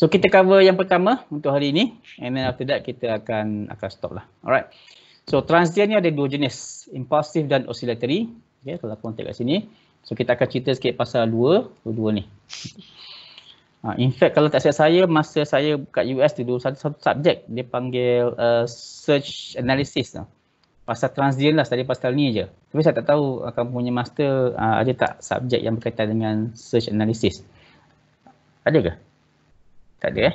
So kita cover yang pertama untuk hari ini and then after that kita akan akan stop lah. Alright. So transient ni ada dua jenis, impulsive dan oscillatory. Okay, kalau aku nanti kat sini. So kita akan cerita sikit pasal dua, dua, dua ni. Ha, in fact kalau tak silap saya, masa saya kat US tu, satu, satu subjek dia panggil uh, search analysis lah. Pasal transient lah, tadi pasal ni je. Tapi saya tak tahu akan punya master uh, ada tak subjek yang berkaitan dengan search analysis. Ada ke? Tak ada eh.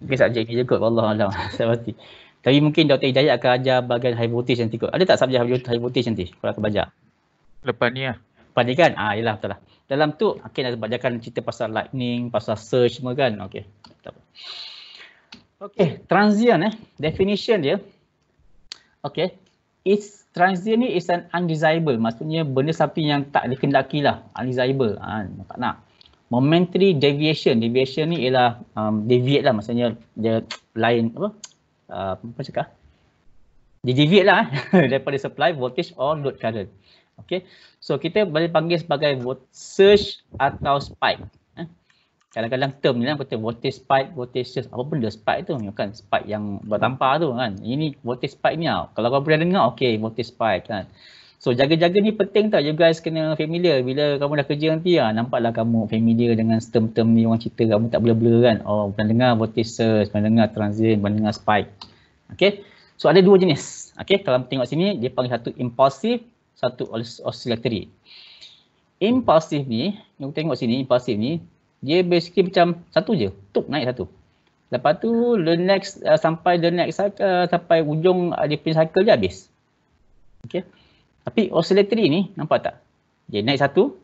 Mungkin subjek ni je kot. Allah Alam. Saya pasti. Tapi mungkin Dr. Hidayat akan ajar bahagian high voltage nanti kot. Ada tak subjek high voltage nanti? Kalau aku belajar. Lepas ni lah. Lepas ni kan? Ah, yelah betul lah. Dalam tu, okay, nak belajarkan cerita pasal lightning, pasal search, semua kan? Okay. Tak apa. Okay, transient eh. Definition dia. Okay. It's transient ni is an undesirable. Maksudnya benda something yang tak dikendaki lah. Undesirable. Ha, tak nak momentary deviation. Deviation ni ialah um, deviate lah maksudnya dia lain apa? Uh, apa cakap? Ah? Dia deviate lah eh, daripada supply voltage or load current. Okay. So kita boleh panggil sebagai surge atau spike. Eh. Kadang-kadang term ni lah, macam voltage spike, voltage surge, apa benda spike tu kan, spike yang bertampar tu kan. Ini voltage spike ni lah. Kalau kau pernah dengar, okay, voltage spike kan. So jaga-jaga ni penting tak you guys kena familiar bila kamu dah kerja nanti ah nampaklah kamu familiar dengan term-term ni orang cerita kamu tak boleh blur kan. Oh pernah dengar vortice, pernah dengar transient, pernah dengar spike. Okay. So ada dua jenis. Okay. Kalau tengok sini dia panggil satu impulsive, satu oscillatory. Impulsive ni, kamu tengok sini impulsive ni, dia basically macam satu je. Tuk naik satu. Lepas tu the next uh, sampai the next uh, sampai ujung uh, dia punya cycle dia habis. Okay. Tapi oscillatory ni nampak tak? Dia naik satu,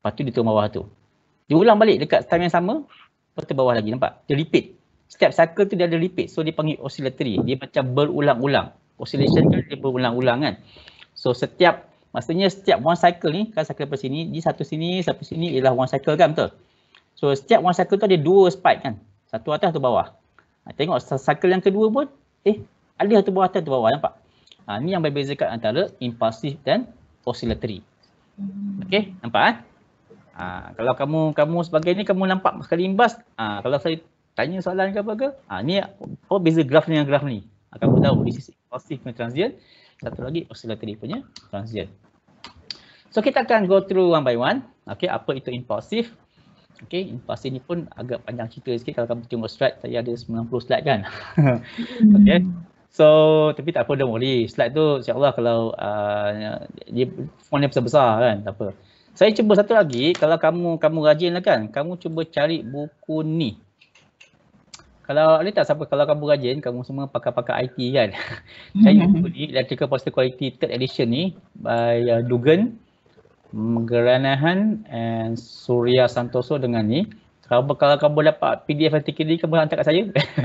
lepas tu dia turun bawah tu. Dia ulang balik dekat time yang sama, lepas tu bawah lagi nampak? Dia repeat. Setiap cycle tu dia ada repeat. So dia panggil oscillatory. Dia macam berulang-ulang. Oscillation kan dia berulang-ulang kan. So setiap, maksudnya setiap one cycle ni, kan cycle daripada sini, di satu sini, satu sini ialah one cycle kan betul? So setiap one cycle tu ada dua spike kan. Satu atas, satu bawah. Ha, tengok cycle yang kedua pun, eh ada satu bawah atas, satu bawah nampak? Ha, ni yang berbezakan antara impulsif dan oscillatory. Okey, nampak kan? Ha, kalau kamu kamu sebagai sebagainya kamu nampak sekali imbas, ha, kalau saya tanya soalan ke apa ke, ha, ni apa oh, beza graf ni dengan graf ni? Ha, kamu tahu, this is impulsif punya transient, satu lagi oscillatory punya transient. So kita akan go through one by one. Okey, apa itu impulsif? Okey, impulsif ni pun agak panjang cerita sikit kalau kamu tengok slide, saya ada 90 slide kan? Okey. So tapi tak apa don't worry. Slide tu Allah kalau uh, dia font dia besar-besar kan tak apa. Saya cuba satu lagi kalau kamu kamu rajin lah kan. Kamu cuba cari buku ni. Kalau ni tak siapa kalau kamu rajin kamu semua pakai-pakai IT kan. Cari buku ni Electrical Poster Quality Third Edition ni by uh, Dugan Granahan and Surya Santoso dengan ni kalau, kalau kamu dapat PDF artikel ni, kamu boleh hantar kat saya.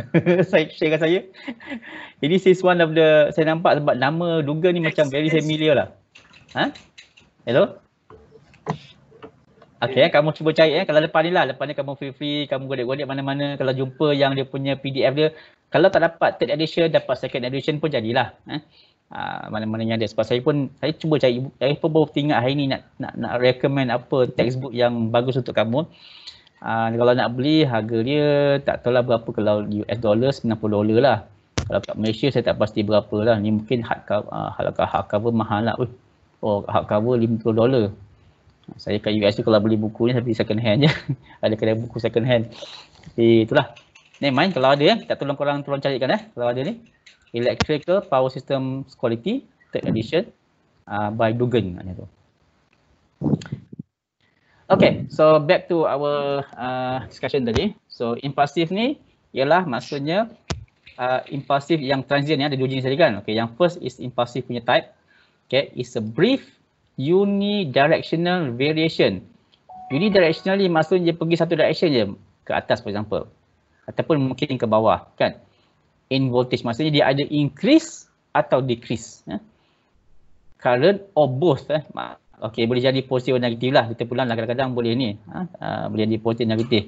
saya share kat saya. Ini is one of the, saya nampak sebab nama Duga ni macam very familiar lah. Ha? Hello? Okay, kamu cuba cari eh. Kalau lepas ni lah, lepas ni kamu free free, kamu godek godek mana-mana. Kalau jumpa yang dia punya PDF dia, kalau tak dapat third edition, dapat second edition pun jadilah. Eh. Ah, mana-mana yang ada. Sebab saya pun, saya cuba cari, saya pun baru ingat hari ni nak, nak, nak recommend apa textbook yang bagus untuk kamu. Uh, kalau nak beli harga dia tak tahu lah berapa kalau US dollar 90 dollar lah. Kalau kat Malaysia saya tak pasti berapa lah. Ni mungkin hard cover, uh, hard cover mahal lah. Uh, oh hard cover 50 dollar. Saya kat US tu kalau beli buku ni saya beli second hand je. ada kedai buku second hand. Tapi itulah. Ni main kalau ada ya. Tak tolong korang tolong carikan eh. Kalau ada ni. Electrical Power System Quality Third Edition uh, by Dugan. Tu. Okay, so back to our uh, discussion tadi. So impasif ni ialah maksudnya uh, impulsive yang transient ya, ada dua jenis tadi kan. Okay, yang first is impasif punya type. Okay, is a brief unidirectional variation. Unidirectional ni maksudnya dia pergi satu direction je ke atas for example. Ataupun mungkin ke bawah kan. In voltage maksudnya dia ada increase atau decrease. Eh? Current or both. Eh? Okey, boleh jadi positif atau negatif lah. Kita pulang lah kadang-kadang boleh ni. Ha? Uh, boleh jadi positif atau negatif.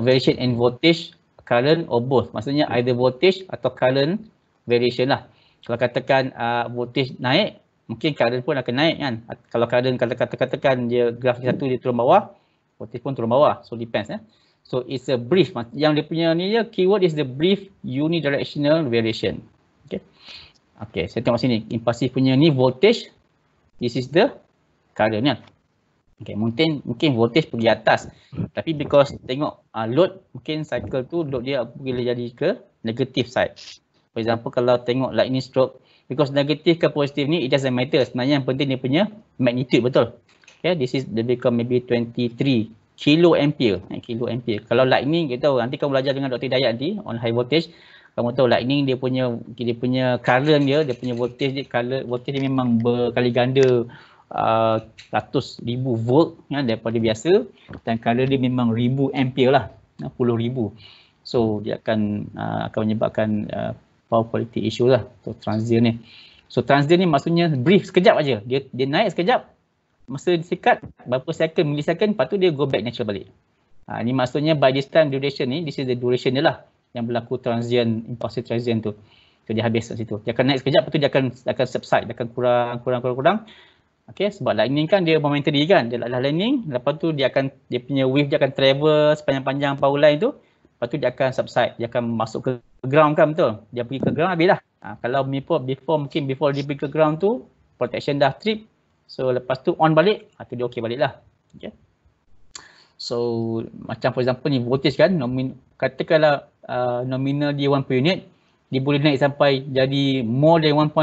Variation in voltage, current or both. Maksudnya either voltage atau current variation lah. Kalau katakan uh, voltage naik, mungkin current pun akan naik kan. Kalau current kata kata katakan dia graf satu dia turun bawah, voltage pun turun bawah. So depends eh. So it's a brief. Yang dia punya ni je, keyword is the brief unidirectional variation. Okay. Okay, saya tengok sini. Impasif punya ni voltage. This is the currentnya. Okay, mungkin mungkin voltage pergi atas tapi because tengok uh, load mungkin cycle tu load dia boleh jadi ke negative side. For example kalau tengok lightning stroke because negative ke positif ni it doesn't matter sebenarnya yang penting dia punya magnitude betul. Okay, this is the become maybe 23 kilo ampere, eh, kilo ampere. Kalau lightning kita tahu nanti kamu belajar dengan Dr. Dayat nanti on high voltage kamu tahu lightning dia punya dia punya current dia, dia punya voltage dia, current, voltage dia memang berkali ganda Uh, ratus ribu volt ya, daripada biasa dan kalau dia memang ribu ampere lah ya, puluh ribu so dia akan uh, akan menyebabkan uh, power quality issue lah so transient ni so transient ni maksudnya brief sekejap aja dia dia naik sekejap masa disikat berapa second millisecond lepas tu dia go back natural balik ha, ni maksudnya by this time duration ni this is the duration dia lah yang berlaku transient impulsive transient tu so dia habis kat situ dia akan naik sekejap lepas tu dia akan akan subside dia akan kurang kurang kurang kurang Okay, sebab lightning kan dia momentum dia kan, dia adalah lightning. Lepas tu dia akan, dia punya wave dia akan travel sepanjang-panjang power line tu. Lepas tu dia akan subside, dia akan masuk ke ground kan betul. Dia pergi ke ground habis lah. Ha, kalau before, before, mungkin before dia pergi ke ground tu, protection dah trip. So lepas tu on balik, ha, tu dia okay balik lah. Okay. So macam for example ni voltage kan, nomin, katakanlah uh, nominal dia 1 per unit, dia boleh naik sampai jadi more than 1.5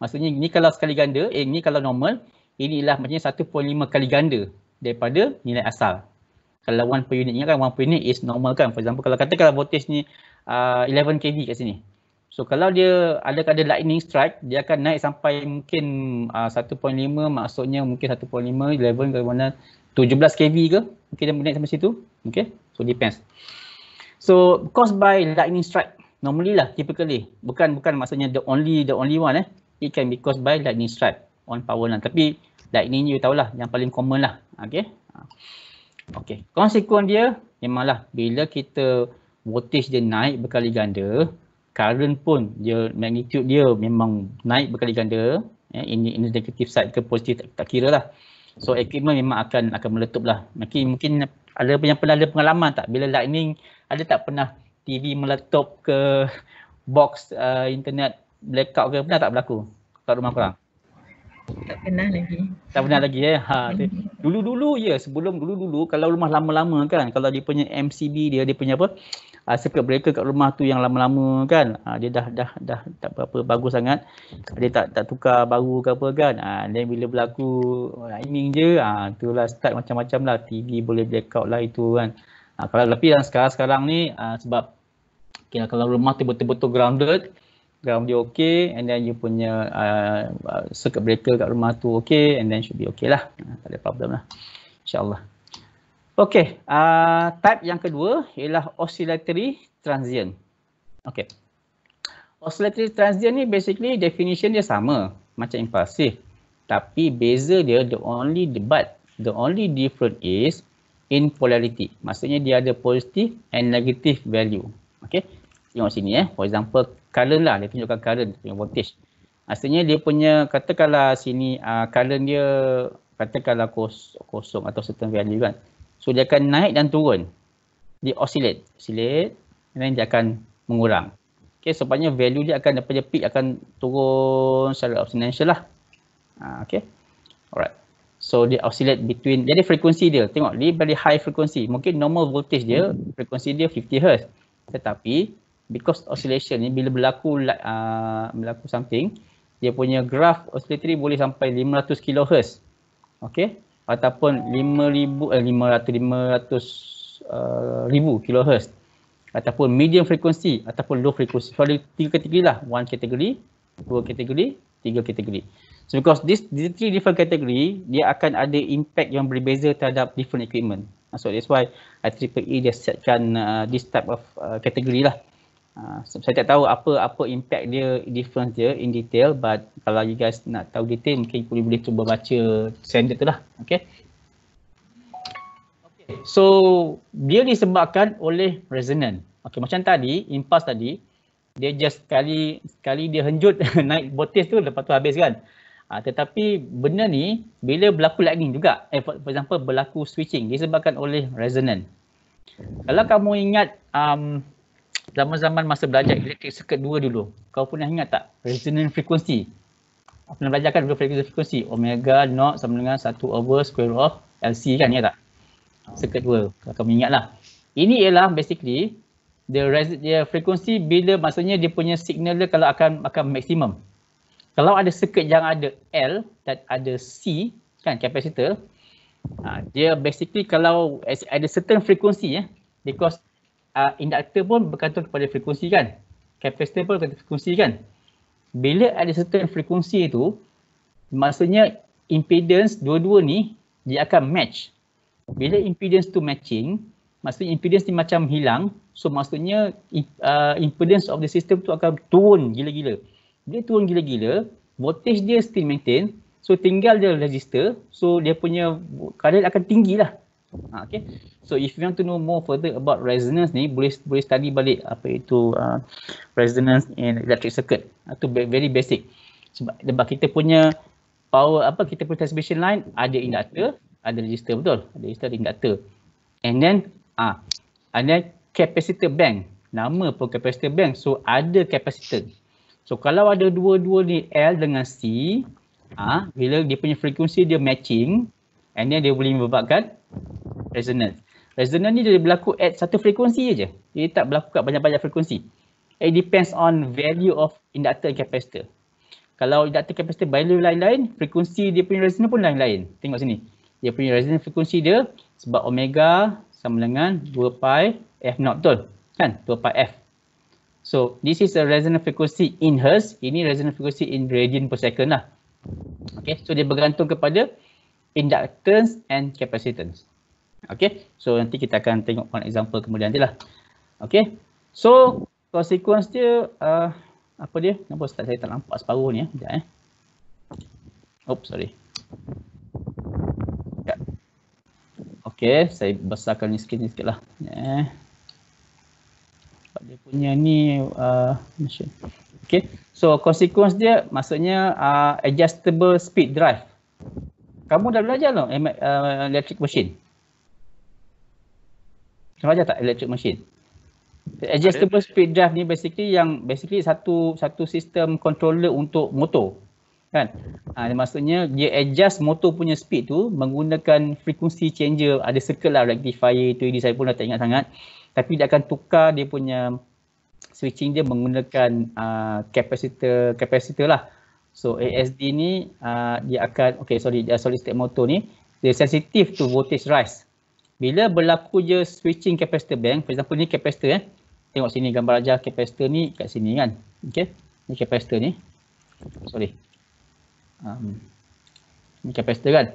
Maksudnya ini kalau sekali ganda, eh, ini kalau normal, ini ialah macamnya 1.5 kali ganda daripada nilai asal. Kalau 1 per unitnya kan, 1 per unit is normal kan. For example, kalau kata kalau voltage ni uh, 11 kV kat sini. So kalau dia ada kadar lightning strike, dia akan naik sampai mungkin uh, 1.5 maksudnya mungkin 1.5, 11 ke mana, 17 kV ke? Mungkin dia naik sampai situ. Okay, so depends. So caused by lightning strike, normally lah, typically. Bukan bukan maksudnya the only the only one eh it can be caused by lightning strike on power line. Tapi lightning ni you tahulah yang paling common lah. Okay. Ah. Okay. Konsekuen dia memanglah bila kita voltage dia naik berkali ganda, current pun dia magnitude dia memang naik berkali ganda. Ya, ini, ini negative side ke positif tak, tak kira lah. So equipment memang akan akan meletup lah. Mungkin, mungkin ada yang pernah ada pengalaman tak bila lightning ada tak pernah TV meletup ke box uh, internet blackout ke pernah tak berlaku kat rumah korang? Tak pernah lagi. Tak pernah lagi eh. Ha, hmm. dulu-dulu ya yeah. sebelum dulu-dulu kalau rumah lama-lama kan kalau dia punya MCB dia dia punya apa uh, circuit breaker kat rumah tu yang lama-lama kan uh, dia dah dah dah tak apa-apa bagus sangat dia tak tak tukar baru ke apa kan dan ah, uh, bila berlaku lightning je uh, tu lah start macam-macam lah TV boleh blackout lah itu kan uh, kalau lebih dan sekarang-sekarang ni uh, sebab Okay, kalau rumah tu betul-betul grounded, uh, ground dia okay and then you punya uh, uh, circuit breaker kat rumah tu okay and then should be okay lah. Ha, tak ada problem lah. InsyaAllah. Okay. Uh, type yang kedua ialah oscillatory transient. Okay. Oscillatory transient ni basically definition dia sama macam impulsif. Tapi beza dia the only debat the only different is in polarity. Maksudnya dia ada positive and negative value. Okay. Tengok sini eh. For example, current lah dia tunjukkan current punya voltage Asalnya dia punya katakanlah sini uh, ah, current dia katakanlah kos, kosong atau certain value kan so dia akan naik dan turun dia oscillate oscillate and then dia akan mengurang Okay, sebabnya value dia akan daripada peak akan turun secara exponential lah uh, ah, okey alright so dia oscillate between jadi frekuensi dia tengok dia very high frekuensi. mungkin normal voltage dia hmm. frekuensi dia 50 hertz tetapi because oscillation ni bila berlaku uh, berlaku something dia punya graph oscillatory boleh sampai 500 kHz okey ataupun 5000 eh, 500 500 uh, ribu kHz ataupun medium frequency ataupun low frequency so ada tiga kategori lah one category dua kategori tiga kategori so because this these three different category dia akan ada impact yang berbeza terhadap different equipment so that's why IEEE e dia setkan uh, this type of uh, category lah Uh, saya tak tahu apa apa impact dia difference dia in detail but kalau you guys nak tahu detail mungkin boleh boleh cuba baca standard tu lah okay. okay. so dia disebabkan oleh resonant okay, macam tadi impulse tadi dia just sekali sekali dia henjut naik botis tu lepas tu habis kan uh, tetapi benda ni bila berlaku lightning juga eh, for, for example berlaku switching disebabkan oleh resonant kalau kamu ingat um, zaman-zaman masa belajar elektrik circuit 2 dulu. Kau pun ingat tak? Resonant frequency. Kau pernah belajar kan frequency frequency? Omega naught sama dengan 1 over square root of LC kan ingat ya tak? Circuit 2. Kau kamu lah. Ini ialah basically the resonant, dia frequency bila maksudnya dia punya signal dia kalau akan akan maksimum. Kalau ada circuit yang ada L dan ada C kan kapasitor, ha, dia basically kalau ada certain frequency ya, because uh, inductor pun bergantung kepada frekuensi kan. Capacitor pun bergantung frekuensi kan. Bila ada certain frekuensi tu, maksudnya impedance dua-dua ni dia akan match. Bila impedance tu matching, maksudnya impedance ni macam hilang, so maksudnya uh, impedance of the system tu akan turun gila-gila. Dia turun gila-gila, voltage dia still maintain, so tinggal dia resistor, so dia punya current akan tinggi lah. Ha, okay. So if you want to know more further about resonance ni, boleh boleh study balik apa itu uh, resonance in electric circuit. Itu ha, uh, very basic. Sebab, sebab kita punya power apa kita punya transmission line ada inductor, ada resistor betul. Ada resistor ada inductor. And then ah uh, ada capacitor bank. Nama pun capacitor bank. So ada capacitor. So kalau ada dua-dua ni L dengan C, ah uh, bila dia punya frekuensi dia matching and then dia boleh membabatkan resonance. Resonance ni dia berlaku at satu frekuensi aje. Dia tak berlaku kat banyak-banyak frekuensi. It depends on value of inductor and capacitor. Kalau inductor capacitor value lain-lain, frekuensi dia punya resonance pun lain-lain. Tengok sini. Dia punya resonance frekuensi dia sebab omega sama dengan 2 pi f naught betul. Kan? 2 pi f. So, this is a resonant frequency in hertz. Ini resonant frequency in radian per second lah. Okay, so dia bergantung kepada inductance and capacitance. Okay, so nanti kita akan tengok one example kemudian nanti lah. Okay, so konsekuens dia, uh, apa dia? Kenapa tak saya tak nampak separuh ni ya? Sekejap eh. Oops, sorry. Okay, saya besarkan ni sikit ni sikit lah. Yeah. Dia punya ni uh, okay. So konsekuens dia maksudnya uh, adjustable speed drive. Kamu dah belajar lho eh, uh, electric machine. Kena ajar tak electric machine? Adjustable okay. speed drive ni basically yang basically satu satu sistem controller untuk motor. Kan? Ha, maksudnya dia adjust motor punya speed tu menggunakan frequency changer, ada circle lah rectifier tu ini saya pun dah tak ingat sangat. Tapi dia akan tukar dia punya switching dia menggunakan kapasitor ah, uh, kapasitor lah. So ASD ni uh, dia akan, okay sorry, dia solid state motor ni dia sensitif to voltage rise bila berlaku je switching capacitor bank, for example ni capacitor eh. Tengok sini gambar ajar capacitor ni kat sini kan. okay? Ni capacitor ni. Sorry. Um, ni capacitor kan.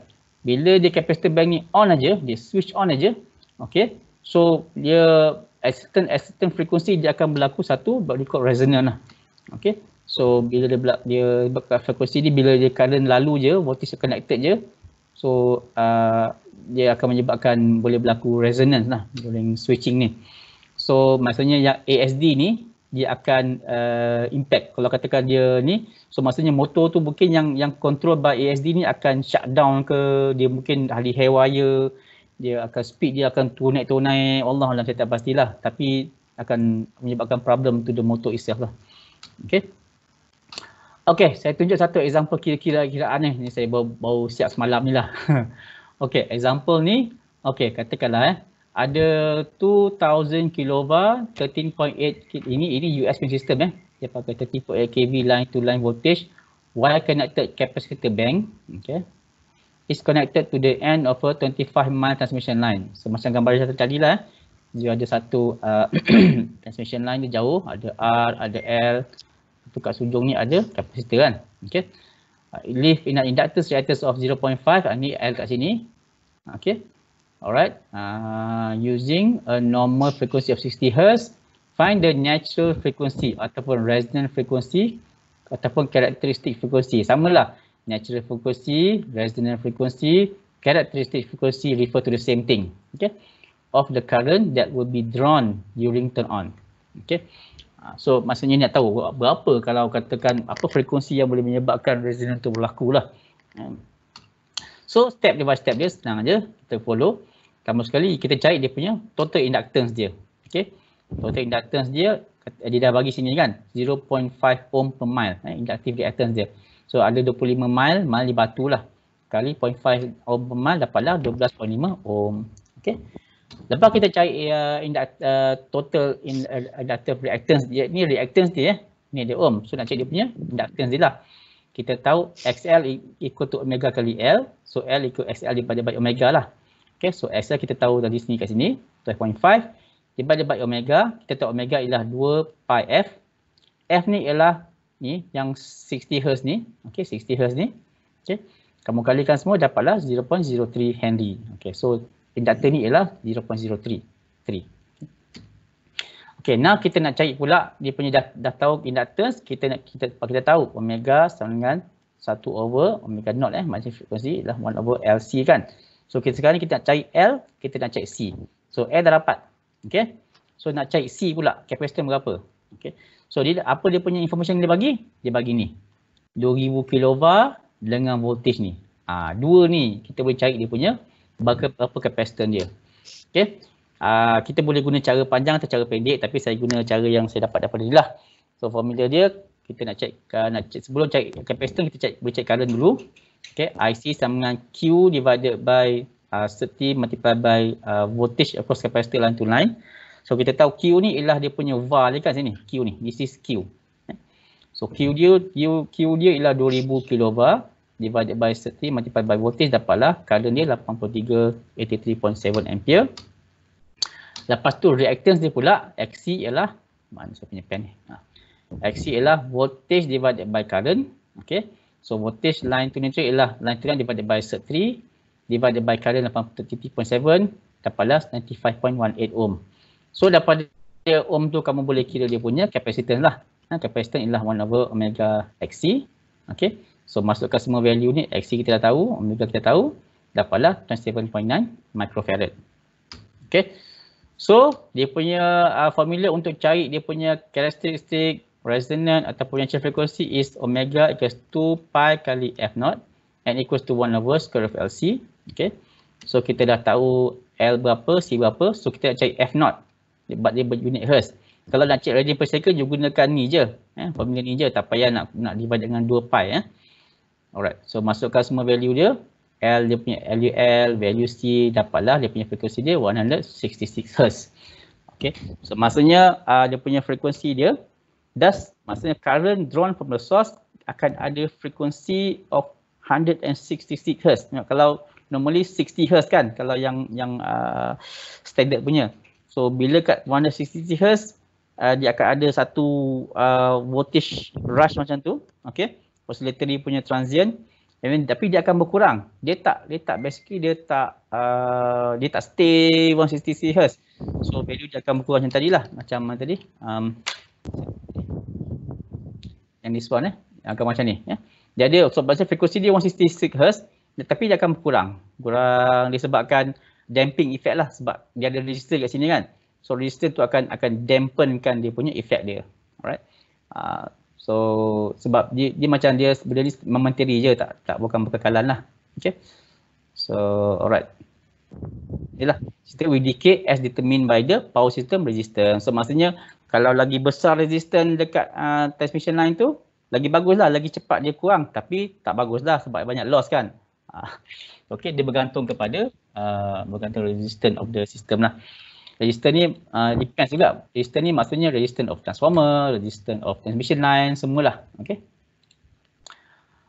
Bila dia capacitor bank ni on aja, dia switch on aja. okay? So dia at certain, at certain frequency dia akan berlaku satu record resonance lah. okay? So bila dia dia frekuensi ni bila dia current lalu je, voltage connected je. So uh, dia akan menyebabkan boleh berlaku resonance lah during switching ni. So maksudnya yang ASD ni dia akan uh, impact. Kalau katakan dia ni, so maksudnya motor tu mungkin yang yang control by ASD ni akan shutdown ke, dia mungkin ahli haywire, dia akan speed dia akan turun naik turun naik. Allah Allah saya tak pastilah. Tapi akan menyebabkan problem to the motor itself lah. Okay. Okay, saya tunjuk satu example kira-kira kira aneh ni saya baru, baru siap semalam ni lah. Okay, example ni, okay katakanlah eh, ada 2000 kilovar 13.8 ini ini US punya system eh. Dia pakai 13.8 kV line to line voltage wire connected capacitor bank, okay. Is connected to the end of a 25 mile transmission line. So macam gambar yang tadi lah. Eh. Dia ada satu uh, transmission line dia jauh, ada R, ada L. Tu kat sujung ni ada kapasitor kan. Okay. Uh, leaf in an inductance reactance of 0.5 uh, ni L kat sini okay alright uh, using a normal frequency of 60 Hz find the natural frequency ataupun resonant frequency ataupun characteristic frequency samalah natural frequency resonant frequency characteristic frequency refer to the same thing okay of the current that will be drawn during turn on okay Ah, so maksudnya nak tahu berapa kalau katakan apa frekuensi yang boleh menyebabkan resident tu berlaku lah. Hmm. So step by step dia senang aja kita follow. Pertama sekali kita cari dia punya total inductance dia. Okay. Total inductance dia eh, dia dah bagi sini kan 0.5 ohm per mile eh, inductive reactance dia. So ada 25 mile, mile di batu lah. Kali 0.5 ohm per mile dapatlah 12.5 ohm. Okay. Lepas kita cari uh, in that, uh, total in uh, inductive reactance dia ni reactance dia eh. Ni dia ohm. So nak cari dia punya inductance dia lah. Kita tahu XL equal to omega kali L. So L equal XL divided by omega lah. Okay, so XL kita tahu dari sini kat sini. 12.5. Divided by omega. Kita tahu omega ialah 2 pi F. F ni ialah ni yang 60 Hz ni. Okay, 60 Hz ni. Okay. Kamu kalikan semua dapatlah 0.03 Henry. Okay, so inductor ni ialah 0.03. Okay, now kita nak cari pula dia punya dah, dah tahu inductance, kita nak kita kita tahu omega sama dengan 1 over omega naught eh, maksudnya frekuensi ialah 1 over LC kan. So kita sekarang ni kita nak cari L, kita nak cari C. So L dah dapat. Okay. So nak cari C pula, kapasitor berapa. Okay. So dia, apa dia punya information dia bagi? Dia bagi ni. 2000 kilovar dengan voltage ni. Ah ha, dua ni kita boleh cari dia punya berapa, berapa capacitance dia. Okey. Uh, ah, kita boleh guna cara panjang atau cara pendek tapi saya guna cara yang saya dapat daripada dia lah. So formula dia kita nak check, uh, nak check sebelum check capacitance kita check, boleh check current dulu. Okay, IC sama dengan Q divided by uh, seti multiplied by uh, voltage across capacitor line to line. So kita tahu Q ni ialah dia punya var dia kan sini. Q ni, this is Q. Eh? So Q dia, Q, Q dia ialah 2000 kilovar divided by 30 multiplied by voltage dapatlah current dia 83.7 ampere. Lepas tu reactance dia pula XC ialah mana saya punya pen ni. Ha. XC ialah voltage divided by current. Okay. So voltage line tu nature ialah line tu kan divided by 30 divided by current 83.7 dapatlah 95.18 ohm. So daripada ohm tu kamu boleh kira dia punya kapasitans lah. Ha, kapasitans ialah 1 over omega XC. Okay. So masukkan semua value ni, XC kita dah tahu, omega kita tahu, dapatlah 27.9 microfarad. Okay. So dia punya uh, formula untuk cari dia punya characteristic resonant ataupun yang frequency is omega equals 2 pi kali F0 and equals to 1 over square of LC. Okay. So kita dah tahu L berapa, C berapa. So kita nak cari F0. Sebab dia berunit Hertz. Kalau nak cari radian per second, you gunakan ni je. Eh, formula ni je. Tak payah nak nak divide 2 pi. Eh. Alright, so masukkan semua value dia. L dia punya LUL, value C dapatlah dia punya frekuensi dia 166 Hz. Okay, so maksudnya uh, dia punya frekuensi dia, thus maksudnya current drawn from the source akan ada frekuensi of 166 Hz. Nah, kalau normally 60 Hz kan, kalau yang yang uh, standard punya. So bila kat 166 Hz, uh, dia akan ada satu uh, voltage rush macam tu. Okay oscillatory punya transient and then, tapi dia akan berkurang dia tak dia tak basically dia tak uh, dia tak stay 160 Hz so value dia akan berkurang macam lah. macam mana tadi um, and this one eh akan macam ni ya yeah. jadi so basically frekuensi dia 166 Hz tapi dia akan berkurang kurang disebabkan damping effect lah sebab dia ada register kat sini kan so register tu akan akan dampenkan dia punya effect dia alright uh, So sebab dia, dia macam dia benda ni mementeri je tak tak bukan berkekalan lah. Okay. So alright. Yalah, sistem with decay as determined by the power system resistance. So maksudnya kalau lagi besar resistance dekat uh, transmission line tu, lagi bagus lah lagi cepat dia kurang tapi tak bagus baguslah sebab banyak loss kan. Uh, okay, dia bergantung kepada uh, bergantung resistance of the system lah. Resistor ni uh, depends juga. Resistor ni maksudnya resistance of transformer, resistance of transmission line, semualah. Okay.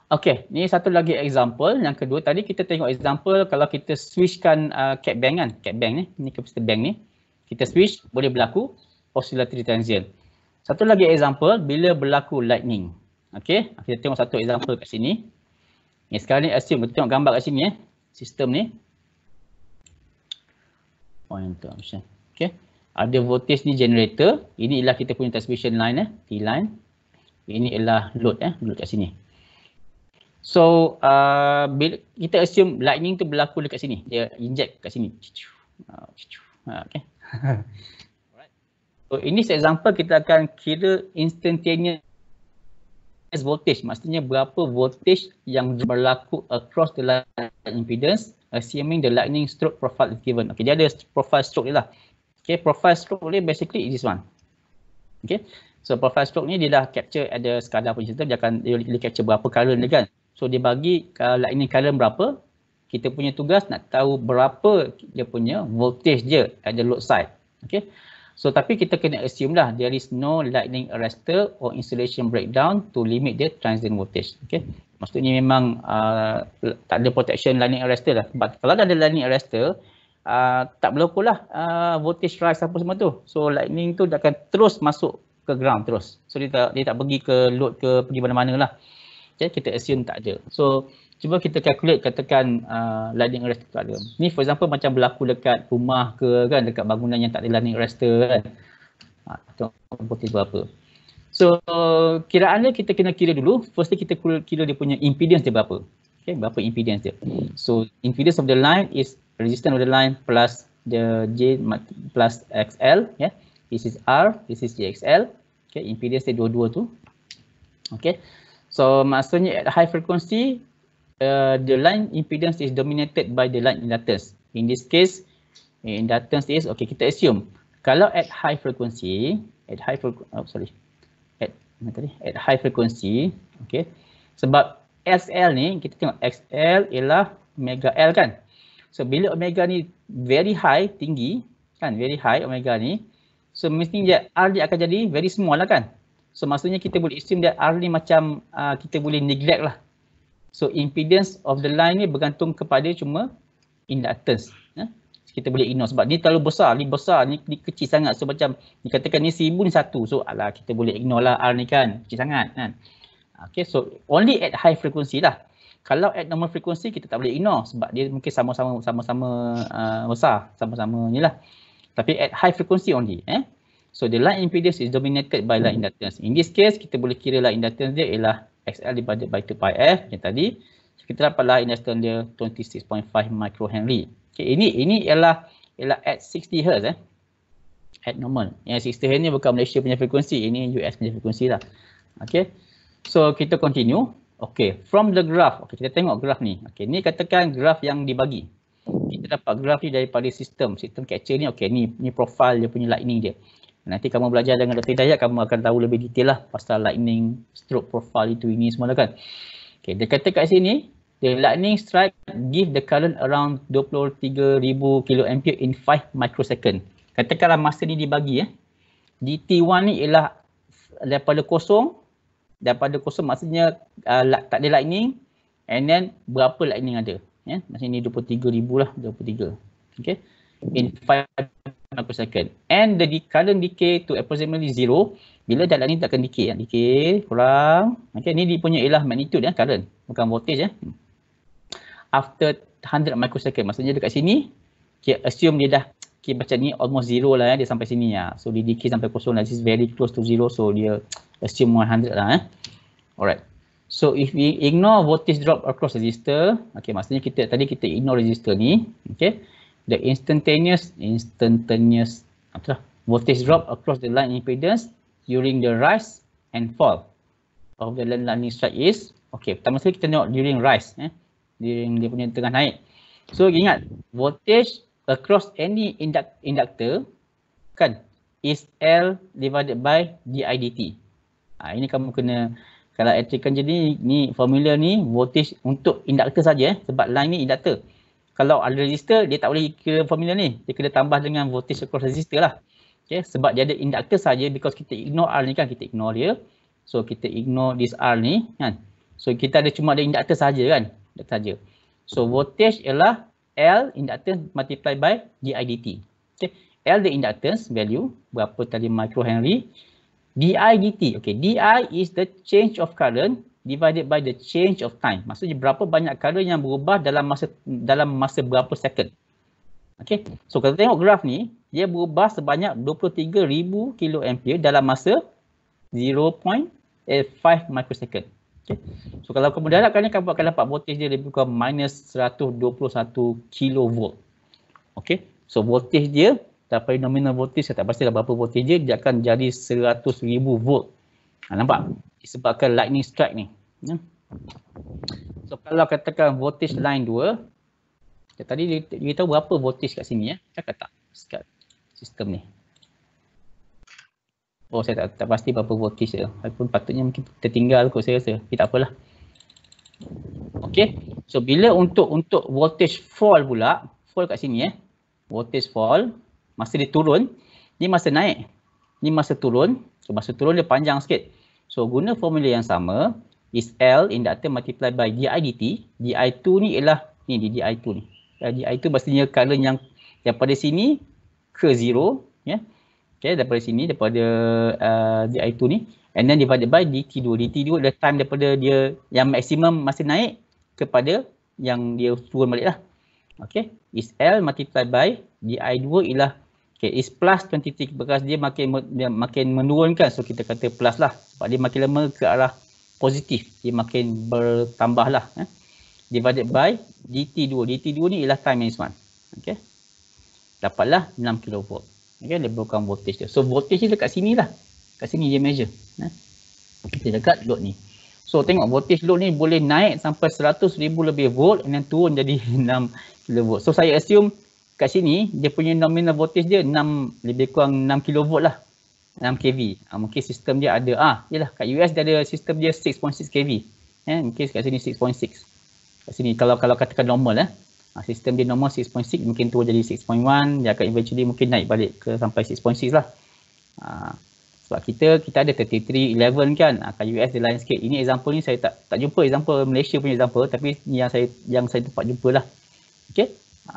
Okay, ni satu lagi example. Yang kedua tadi kita tengok example kalau kita switchkan uh, cap bank kan. Cap bank ni, ni capacitor bank ni. Kita switch, boleh berlaku oscillatory transient. Satu lagi example, bila berlaku lightning. Okay, kita tengok satu example kat sini. Ni sekarang ni assume, kita tengok gambar kat sini eh. Sistem ni. Point to option. Okay, Ada voltage ni generator. Ini ialah kita punya transmission line eh, T line. Ini ialah load eh, load kat sini. So, uh, bila kita assume lightning tu berlaku dekat sini. Dia inject kat sini. Ah, ah, okay. So, ini example kita akan kira instantaneous voltage. Maksudnya berapa voltage yang berlaku across the line impedance assuming the lightning stroke profile is given. Okay, dia ada profile stroke ni lah. Okay, profile stroke ni basically is this one. Okay, so profile stroke ni dia dah capture ada sekadar punya cerita, dia akan dia, dia capture berapa current dia kan. So dia bagi kalau lightning current berapa, kita punya tugas nak tahu berapa dia punya voltage dia at the load side. Okay, so tapi kita kena assume lah there is no lightning arrestor or insulation breakdown to limit the transient voltage. Okay, maksudnya memang uh, tak ada protection lightning arrestor lah. But kalau ada lightning arrestor, uh, tak berlaku lah uh, voltage rise apa semua tu. So lightning tu dia akan terus masuk ke ground terus. So dia tak, dia tak pergi ke load ke pergi mana-mana lah. Jadi kita assume tak ada. So cuba kita calculate katakan uh, lightning arrestor tu ada. Ni for example macam berlaku dekat rumah ke kan dekat bangunan yang tak ada lightning arrestor kan. Ha, voltage berapa. So kiraan dia kita kena kira dulu. Firstly kita kira dia punya impedance dia berapa. Okay, berapa impedance dia. So impedance of the line is resistance of the line plus the J plus XL. Yeah, this is R, this is JXL. Okay, impedance dia dua-dua tu. Okay, so maksudnya at high frequency, uh, the line impedance is dominated by the line inductance. In this case, inductance is, okay, kita assume, kalau at high frequency, at high frequency, oh sorry, at, tadi, at high frequency, okay, sebab XL ni, kita tengok XL ialah mega L kan, So bila omega ni very high, tinggi, kan very high omega ni, so mesti dia R dia akan jadi very small lah kan. So maksudnya kita boleh assume dia R ni macam uh, kita boleh neglect lah. So impedance of the line ni bergantung kepada cuma inductance. Eh? Ya. So, kita boleh ignore sebab ni terlalu besar, ni besar, ni, ni kecil sangat. So macam ni katakan ni seribu ni satu. So alah kita boleh ignore lah R ni kan, kecil sangat kan. Okay, so only at high frequency lah kalau at normal frequency kita tak boleh ignore sebab dia mungkin sama-sama sama-sama uh, besar sama-sama ni lah tapi at high frequency only eh so the line impedance is dominated by line hmm. inductance in this case kita boleh kira line inductance dia ialah XL divided by 2 pi F yang tadi so, kita dapatlah inductance dia 26.5 microhenry okay, ini ini ialah ialah at 60 Hz eh at normal yang 60 Hz ni bukan Malaysia punya frekuensi ini US punya frekuensi lah okay so kita continue Okey, from the graph. Okey, kita tengok graf ni. Okey, ni katakan graf yang dibagi. Kita dapat graf ni daripada sistem. Sistem capture ni, Okey, ni, ni profile dia punya lightning dia. Nanti kamu belajar dengan Dr. Dayak, kamu akan tahu lebih detail lah pasal lightning stroke profile itu ini semua lah kan. Okey, dia kata kat sini, the lightning strike give the current around 23,000 kiloampere in 5 microsecond. Katakanlah masa ni dibagi. Eh. DT1 ni ialah daripada kosong daripada kosong maksudnya uh, tak ada lightning and then berapa lightning ada ya yeah? maksudnya ni 23000 lah 23 okey in 5 microsecond and the de decay to approximately zero bila dah lightning takkan decay ya decay kurang okey ni dia punya ialah magnitude ya current bukan voltage ya after 100 microsecond maksudnya dekat sini okay, assume dia dah K macam ni almost zero lah ya dia sampai sini ya. So di DK sampai kosong lah. This is very close to zero. So dia assume 100 lah ya. Alright. So if we ignore voltage drop across resistor. Okay maksudnya kita tadi kita ignore resistor ni. Okay. The instantaneous, instantaneous apa lah, voltage drop across the line impedance during the rise and fall of the line lightning strike is. Okay pertama sekali kita tengok during rise. Eh, during dia punya tengah naik. So ingat voltage across any induct inductor kan is L divided by DIDT. Ha, ini kamu kena kalau elektrikan jadi ni, ni formula ni voltage untuk inductor saja eh, sebab line ni inductor. Kalau ada resistor dia tak boleh ke formula ni. Dia kena tambah dengan voltage across resistor lah. Okay, sebab dia ada inductor saja because kita ignore R ni kan kita ignore dia. So kita ignore this R ni kan. So kita ada cuma ada inductor saja kan. Inductor saja. So voltage ialah L inductance multiplied by DIDT. Okay. L the inductance value, berapa tali microhenry. DIDT, okay. DI is the change of current divided by the change of time. Maksudnya berapa banyak current yang berubah dalam masa dalam masa berapa second. Okay. So kalau tengok graf ni, dia berubah sebanyak 23,000 kiloampere dalam masa 0.5 microsecond. Okay. So kalau kemudian anak kena akan dapat voltage dia lebih kurang minus 121 kV. Okey. So voltage dia tapi nominal voltage saya tak pastilah berapa voltage dia dia akan jadi 100,000 volt. Ha, nampak? Disebabkan lightning strike ni. Ya. So kalau katakan voltage line 2 tadi dia, dia tahu berapa voltage kat sini ya. Cakap tak? Sekat sistem ni. Oh saya tak, tak pasti berapa workage dia. Walaupun patutnya mungkin tertinggal kot saya rasa. Tapi tak apalah. Okay. So bila untuk untuk voltage fall pula. Fall kat sini eh. Voltage fall. Masa dia turun. Ni masa naik. Ni masa turun. So masa turun dia panjang sikit. So guna formula yang sama. Is L inductor multiply by di dt. Di 2 ni ialah ni di di 2 ni. Di 2 maksudnya current yang yang pada sini ke zero. Ya. Yeah okay, daripada sini, daripada uh, di I2 ni and then divided by dt2, dt2 the time daripada dia yang maksimum masih naik kepada yang dia turun balik lah okay, is L multiplied by di I2 ialah okay, is plus 23 bekas dia makin dia makin menurunkan so kita kata plus lah sebab dia makin lama ke arah positif dia makin bertambah lah eh. divided by dt2, dt2 ni ialah time maximum okay, dapatlah 6 kilovolt. Okay, dia bukan voltage dia. So voltage dia dekat sini lah. Kat sini dia measure. Nah, Kita dekat load ni. So tengok voltage load ni boleh naik sampai 100 ribu lebih volt dan turun jadi 6 kV. So saya assume kat sini dia punya nominal voltage dia 6 lebih kurang 6 kV lah. 6 kV. Ha, mungkin sistem dia ada. Ah, ha, yalah kat US dia ada sistem dia 6.6 kV. Eh, mungkin kat sini 6.6. Kat sini kalau kalau katakan normal eh. Ah, sistem dia normal 6.6 mungkin turun jadi 6.1 dia akan eventually mungkin naik balik ke sampai 6.6 lah ha, sebab kita kita ada 33.11 kan ha, ah, kalau US dia lain sikit ini example ni saya tak tak jumpa example Malaysia punya example tapi ni yang saya yang saya tempat jumpa lah ok ha.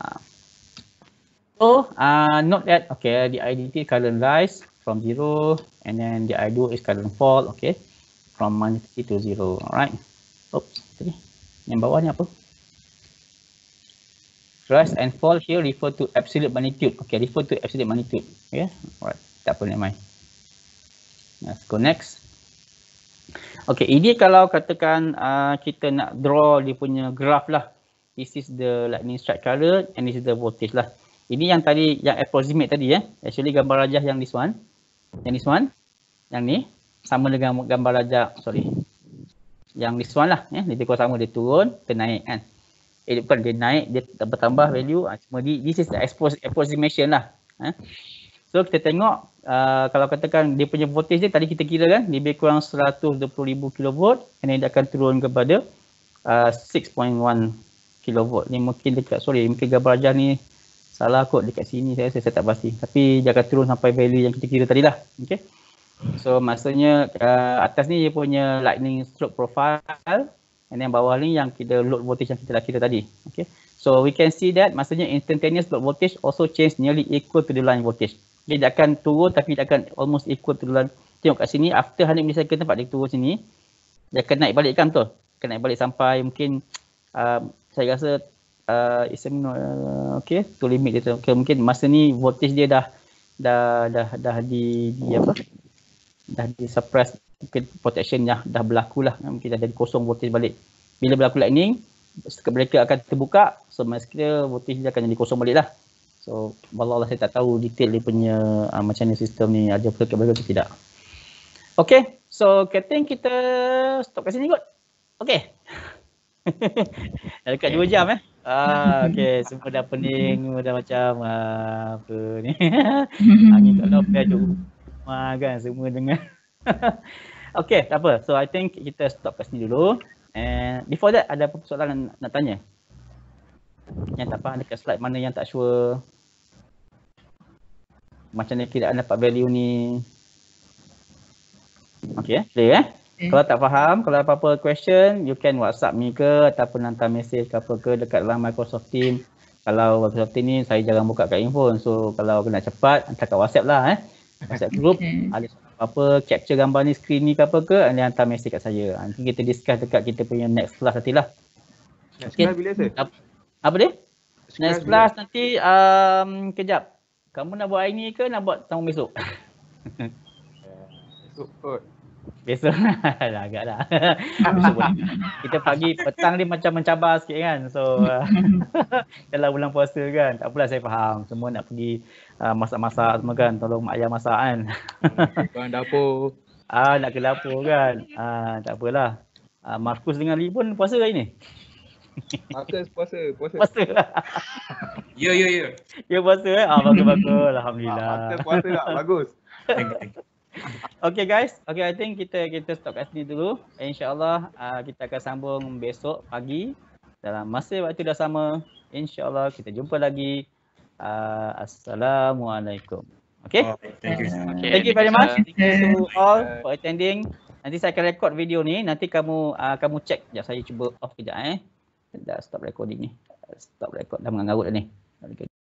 so uh, note that ok the IDT current rise from zero, and then the I do is current fall ok from 1 to zero. alright oops tadi yang bawah ni apa rise and fall here refer to absolute magnitude. Okay, refer to absolute magnitude. Okay, ya? alright. Tak apa, nevermind. Let's go next. Okay, ini kalau katakan uh, kita nak draw dia punya graph lah. This is the lightning strike current, and this is the voltage lah. Ini yang tadi, yang approximate tadi ya. Eh. Actually gambar rajah yang this one. Yang this one. Yang ni. Sama dengan gambar rajah, sorry. Yang this one lah. Eh. Dia kurang sama, dia turun, dia naik kan eh bukan dia naik dia bertambah hmm. value ah, cuma di, this is the approximation lah eh. so kita tengok uh, kalau katakan dia punya voltage dia tadi kita kira kan lebih kurang 120,000 kV and dia akan turun kepada uh, 6.1 kV ni mungkin dekat sorry mungkin gambar ajar ni salah kot dekat sini saya, saya, saya tak pasti tapi dia akan turun sampai value yang kita kira tadi lah okay. So maksudnya uh, atas ni dia punya lightning stroke profile and yang bawah ni yang kita load voltage yang kita dah kira tadi okay? so we can see that maksudnya instantaneous load voltage also change nearly equal to the line voltage okay, dia akan turun tapi dia akan almost equal to the line tengok kat sini after 100 milliseconds tempat dia turun sini dia akan naik balik kan tu akan naik balik sampai mungkin uh, saya rasa uh, is uh, okay to limit dia tu okay, mungkin masa ni voltage dia dah dah dah dah, di, di apa dah di suppress mungkin protection dah, dah berlaku lah kita jadi kosong voltage balik bila berlaku lightning mereka akan terbuka so maksudnya voltage dia akan jadi kosong balik lah so Allah saya tak tahu detail dia punya uh, macam ni sistem ni ada betul kabel atau tidak Okay, so kating kita stop kat sini kot. Okay. dah dekat 2 jam eh. Ah, okay, semua dah pening, semua dah macam uh, apa ni. Angin tak lupa, biar jumpa. Ah, kan, semua dengar. okay, tak apa. So, I think kita stop kat sini dulu. And before that, ada apa soalan nak, nak tanya? Yang tak faham dekat slide mana yang tak sure? Macam mana kiraan dapat value ni? Okay, eh? clear eh? Okay. Eh. Kalau tak faham, kalau apa-apa question, you can WhatsApp me ke ataupun hantar mesej ke apa ke dekat dalam Microsoft Team. Kalau Microsoft Team ni, saya jangan buka kat info. So, kalau nak cepat, hantar kat WhatsApp lah eh. WhatsApp group, okay. ada apa capture gambar ni screen ni ke apa ke anda hantar mesej kat saya ha, nanti kita discuss dekat kita punya next class nanti lah next okay. class bila Apa, apa dia? next, next class, class nanti um, kejap kamu nak buat hari ni ke nak buat tahun besok? besok kot besok lah agak lah. lah. kita pagi petang ni macam mencabar sikit kan. So dalam bulan puasa kan. Tak apalah saya faham. Semua nak pergi uh, masak-masak semua kan. Tolong mak ayah masak kan. Tuan hmm, dapur. Ah nak ke dapur kan. Ah tak apalah. Ah Markus dengan Lee pun puasa hari ni. Markus puasa, puasa. Puasa. Ya ya ya. Ya puasa eh. Ah bagus bagus alhamdulillah. Ah, puasa lah bagus okay guys, okay I think kita kita stop kat sini dulu. Insyaallah uh, kita akan sambung besok pagi dalam masa waktu dah sama. Insyaallah kita jumpa lagi. Uh, Assalamualaikum. Okay. Oh, thank you. Okay. Thank, you very much. Thank you all for attending. Nanti saya akan record video ni. Nanti kamu uh, kamu check. Jadi saya cuba off kejap eh. Dah stop recording ni. Stop record. Dah mengangguk dah ni.